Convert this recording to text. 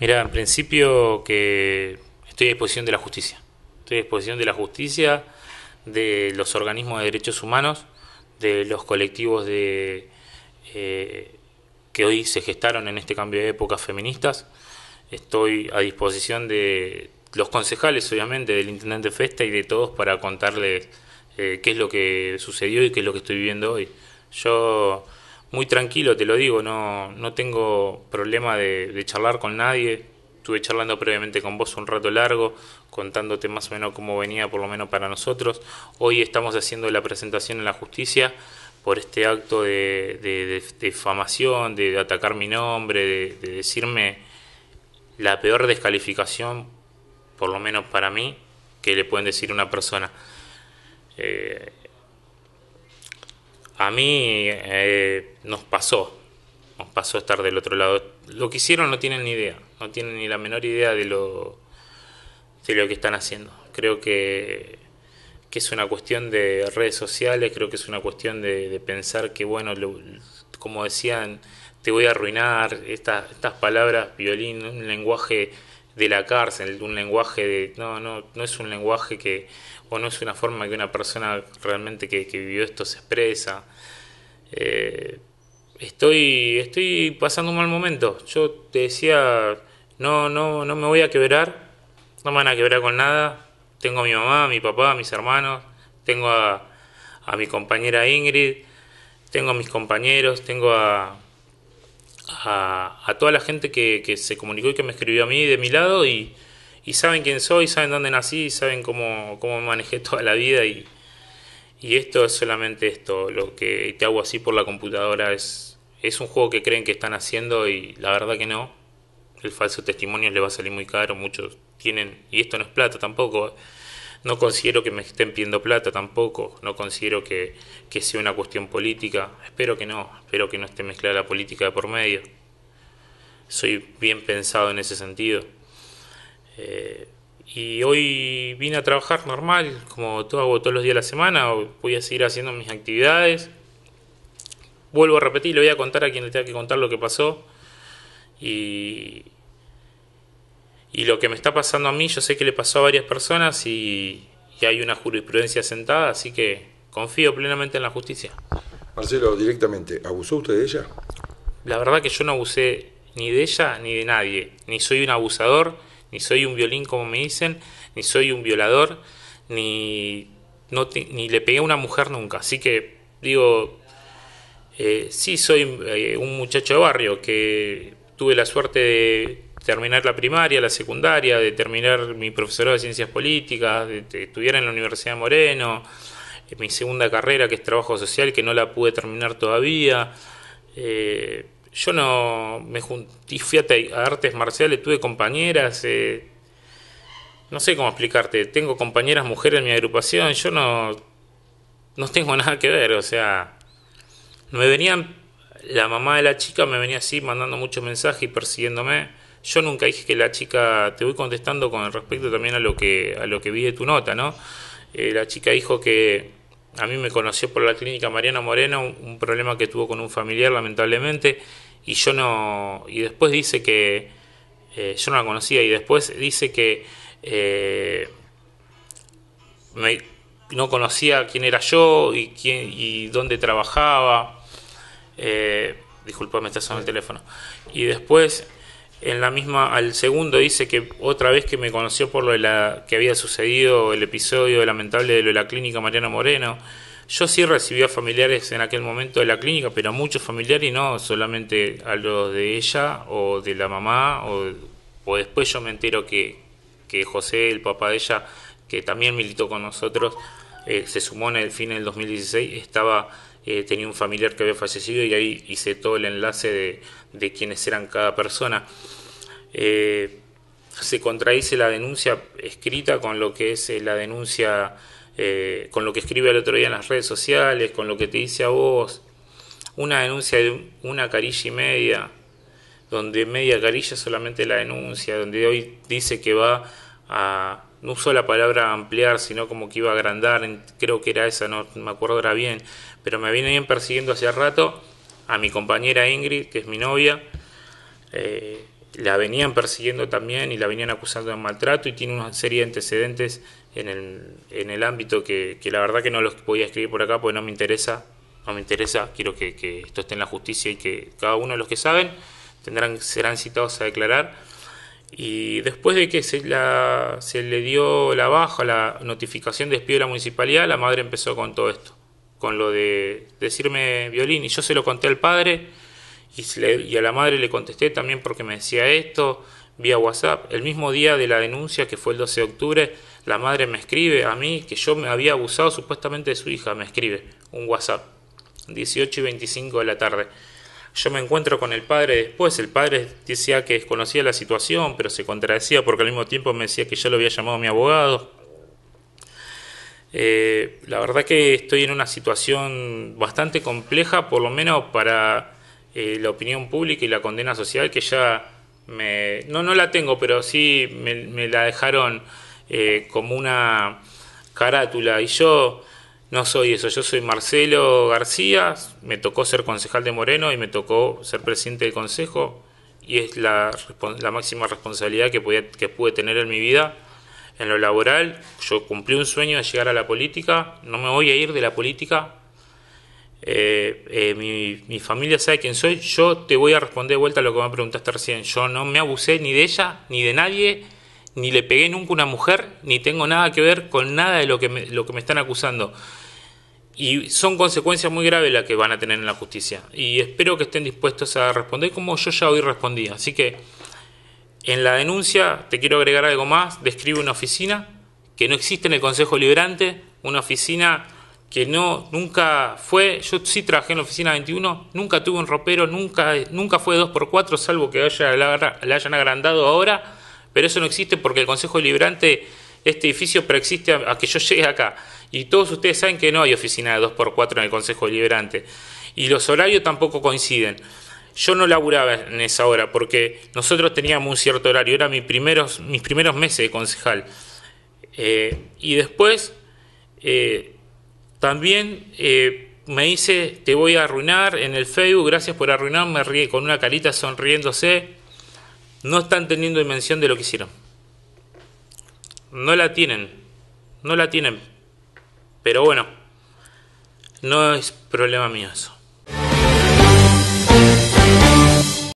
Mira, en principio que estoy a disposición de la justicia. Estoy a disposición de la justicia, de los organismos de derechos humanos, de los colectivos de eh, que hoy se gestaron en este cambio de época feministas. Estoy a disposición de los concejales, obviamente, del intendente Festa y de todos para contarles eh, qué es lo que sucedió y qué es lo que estoy viviendo hoy. Yo muy tranquilo, te lo digo, no, no tengo problema de, charlar con nadie. Estuve charlando previamente con vos un rato largo, contándote más o menos cómo venía, por lo menos para nosotros. Hoy estamos haciendo la presentación en la justicia por este acto de, difamación, de defamación, de, atacar mi nombre, de decirme la peor descalificación, por lo menos para mí, que le pueden decir una persona. Eh, a mí eh, nos pasó, nos pasó estar del otro lado. Lo que hicieron no tienen ni idea, no tienen ni la menor idea de lo, de lo que están haciendo. Creo que, que es una cuestión de redes sociales, creo que es una cuestión de, pensar que, bueno, como decían, te voy a arruinar, estas palabras, violín, un lenguaje de la cárcel, un lenguaje de... No, no, no es un lenguaje que... o no es una forma que una persona realmente que, que vivió esto se expresa. Eh, estoy, estoy pasando un mal momento. Yo te decía, no, no, no me voy a quebrar, no me van a quebrar con nada. Tengo a mi mamá, a mi papá, a mis hermanos, tengo a, a mi compañera Ingrid, tengo a mis compañeros, tengo a, a, a toda la gente que, que, se comunicó y que me escribió a mí de mi lado y, y saben quién soy, saben dónde nací, y saben cómo, cómo manejé toda la vida y, y esto es solamente esto, lo que te hago así por la computadora es, es un juego que creen que están haciendo y la verdad que no. El falso testimonio le va a salir muy caro, muchos tienen, y esto no es plata tampoco, ¿eh? No considero que me estén pidiendo plata tampoco, no considero que, sea una cuestión política, espero que no, espero que no esté mezclada la política de por medio. Soy bien pensado en ese sentido. Eh, y hoy vine a trabajar normal, como todo hago todos los días de la semana, voy a seguir haciendo mis actividades. Vuelvo a repetir, le voy a contar a quien le tenga que contar lo que pasó. Y, y lo que me está pasando a mí, yo sé que le pasó a varias personas y, hay una jurisprudencia sentada, así que confío plenamente en la justicia. Marcelo, directamente, ¿abusó usted de ella? La verdad que yo no abusé ni de ella ni de nadie. Ni soy un abusador, ni soy un violín como me dicen, ni soy un violador, ni, no ni le pegué a una mujer nunca. Así que digo, eh, sí soy eh, un muchacho de barrio que tuve la suerte de terminar la primaria, la secundaria, de terminar mi profesorado de ciencias políticas, de, estudiar en la Universidad de Moreno, eh, mi segunda carrera que es trabajo social que no la pude terminar todavía. Eh, yo no me junté, fui a, artes marciales, tuve compañeras, eh, no sé cómo explicarte, tengo compañeras mujeres en mi agrupación, yo no, no tengo nada que ver, o sea, me venían, la mamá de la chica me venía así mandando muchos mensajes y persiguiéndome. Yo nunca dije que la chica, te voy contestando con respecto también a lo que, a lo que vi de tu nota, ¿no? Eh, la chica dijo que a mí me conoció por la clínica Mariana Moreno, un, problema que tuvo con un familiar, lamentablemente, y yo no. Y después dice que. Eh, yo no la conocía, y después dice que. Eh, no conocía quién era yo y, quién, y dónde trabajaba. Eh, me está sonando el teléfono. Y después en la misma, al segundo dice que otra vez que me conoció por lo de la, que había sucedido el episodio lamentable de lo de la clínica Mariana Moreno. Yo sí recibí a familiares en aquel momento de la clínica, pero muchos familiares y no solamente a los de ella o de la mamá, o, después yo me entero que, que, José, el papá de ella, que también militó con nosotros, eh, se sumó en el fin del 2016, estaba eh, tenía un familiar que había fallecido y ahí hice todo el enlace de, de quiénes eran cada persona eh, se contradice la denuncia escrita con lo que es eh, la denuncia, eh, con lo que escribe el otro día en las redes sociales, con lo que te dice a vos. Una denuncia de una carilla y media, donde media carilla solamente la denuncia, donde hoy dice que va a, no usó la palabra ampliar, sino como que iba a agrandar, creo que era esa, no me acuerdo ahora bien, pero me bien persiguiendo hace rato a mi compañera Ingrid, que es mi novia, eh, la venían persiguiendo también y la venían acusando de maltrato y tiene una serie de antecedentes en el, ámbito que, la verdad que no los podía escribir por acá porque no me interesa, no me interesa, quiero que, esto esté en la justicia y que cada uno de los que saben tendrán, serán citados a declarar. Y después de que se, se le dio la baja, la notificación de despido de la municipalidad, la madre empezó con todo esto, con lo de decirme violín y yo se lo conté al padre y, a la madre le contesté también porque me decía esto vía WhatsApp. El mismo día de la denuncia, que fue el 12 de octubre, la madre me escribe a mí que yo me había abusado supuestamente de su hija. Me escribe un WhatsApp, 18 y 25 de la tarde. Yo me encuentro con el padre después. El padre decía que desconocía la situación, pero se contradecía porque al mismo tiempo me decía que ya lo había llamado a mi abogado. Eh, la verdad que estoy en una situación bastante compleja, por lo menos para eh, la opinión pública y la condena social que ya me, no, no la tengo, pero sí me, la dejaron eh, como una carátula. Y yo no soy eso, yo soy Marcelo García, me tocó ser concejal de Moreno y me tocó ser presidente del consejo y es la, la máxima responsabilidad que, podía, que pude tener en mi vida. En lo laboral, yo cumplí un sueño de llegar a la política, no me voy a ir de la política eh, eh mi, familia sabe quién soy, yo te voy a responder de vuelta a lo que me preguntaste recién. Yo no me abusé ni de ella, ni de nadie, ni le pegué nunca a una mujer, ni tengo nada que ver con nada de lo que me, lo que me están acusando. Y son consecuencias muy graves las que van a tener en la justicia. Y espero que estén dispuestos a responder como yo ya hoy respondí. Así que en la denuncia te quiero agregar algo más. Describe una oficina que no existe en el Consejo Liberante, una oficina que no, nunca fue, yo sí trabajé en la oficina 21, nunca tuve un ropero, nunca, nunca fue 2x4, salvo que haya, la, hayan agrandado ahora, pero eso no existe porque el Consejo Liberante... este edificio preexiste a, a que yo llegue acá. Y todos ustedes saben que no hay oficina de 2x4 en el Consejo Liberante. Y los horarios tampoco coinciden. Yo no laburaba en esa hora porque nosotros teníamos un cierto horario, eran mis primeros, mis primeros meses de concejal. Eh, y después... Eh, también eh, me dice, te voy a arruinar en el Facebook, gracias por arruinarme, ríe con una carita sonriéndose. No están teniendo dimensión de lo que hicieron. No la tienen, no la tienen. Pero bueno, no es problema mío eso.